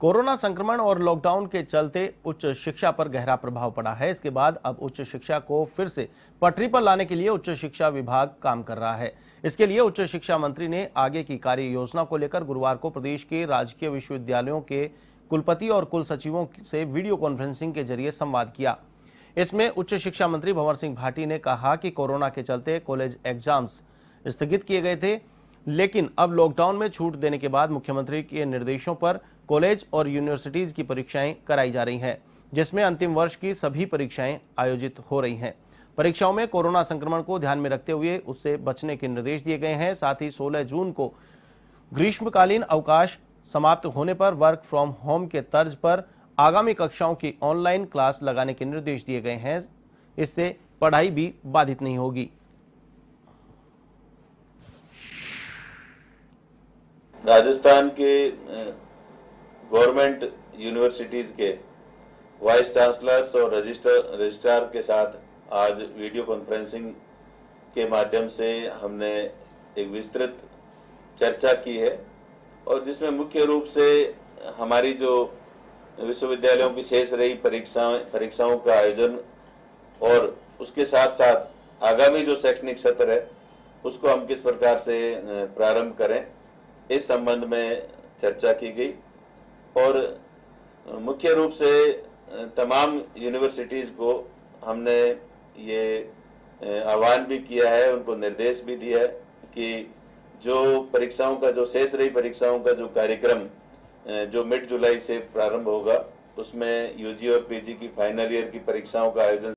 corona संक्रमण और lockdown के चलते उच्च शिक्षा पर गहरा प्रभाव पड़ा है इसके बाद अब उच्च शिक्षा को फिर से पटरी पर लाने के लिए उच्च शिक्षा विभाग काम कर रहा है इसके लिए उच्च शिक्षा मंत्री ने आगे की कार्य योजना को लेकर गुरुवार को प्रदेश के राजकीय विश्वविद्यालयों के कुलपति और कुल सचिवों से वीडियो कॉन्फ्रेंसिंग के जरिए संवाद किया इसमें उच्च शिक्षा मंत्री भंवर सिंह भाटी ने कहा कि कोरोना के चलते कॉलेज एग्जाम्स स्थगित किए गए थे लेकिन अब लॉकडाउन में छूट देने के बाद मुख्यमंत्री के निर्देशों पर कॉलेज और यूनिवर्सिटीज़ की परीक्षाएं कराई जा रही हैं जिसमें अंतिम वर्ष की सभी परीक्षाएं आयोजित हो रही हैं परीक्षाओं में कोरोना संक्रमण को ध्यान में रखते हुए उससे बचने के निर्देश दिए गए हैं साथ ही सोलह जून को ग्रीष्मकालीन अवकाश समाप्त होने पर वर्क फ्रॉम होम के तर्ज पर आगामी कक्षाओं की ऑनलाइन क्लास लगाने के निर्देश दिए गए हैं इससे पढ़ाई भी बाधित नहीं होगी राजस्थान के गवर्नमेंट यूनिवर्सिटीज़ के वाइस चांसलर्स और रजिस्टर रजिस्ट्रार के साथ आज वीडियो कॉन्फ्रेंसिंग के माध्यम से हमने एक विस्तृत चर्चा की है और जिसमें मुख्य रूप से हमारी जो विश्वविद्यालयों की शेष रही परीक्षाएं परीक्षाओं का आयोजन और उसके साथ साथ आगामी जो शैक्षणिक सत्र है उसको हम किस प्रकार से प्रारंभ करें इस संबंध में चर्चा की गई और मुख्य रूप से तमाम यूनिवर्सिटीज़ को हमने ये आह्वान भी किया है उनको निर्देश भी दिया है कि जो परीक्षाओं का जो शेष रही परीक्षाओं का जो कार्यक्रम जो मिड जुलाई से प्रारंभ होगा उसमें यूजी और पीजी की फाइनल ईयर की परीक्षाओं का आयोजन